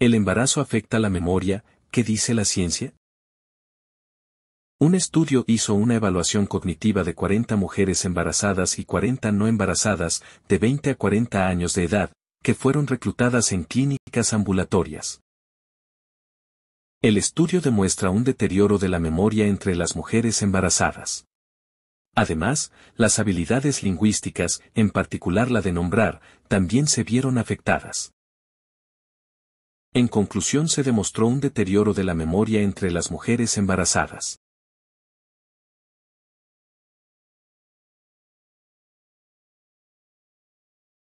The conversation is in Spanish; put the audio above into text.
¿El embarazo afecta la memoria? ¿Qué dice la ciencia? Un estudio hizo una evaluación cognitiva de 40 mujeres embarazadas y 40 no embarazadas, de 20 a 40 años de edad, que fueron reclutadas en clínicas ambulatorias. El estudio demuestra un deterioro de la memoria entre las mujeres embarazadas. Además, las habilidades lingüísticas, en particular la de nombrar, también se vieron afectadas. En conclusión se demostró un deterioro de la memoria entre las mujeres embarazadas.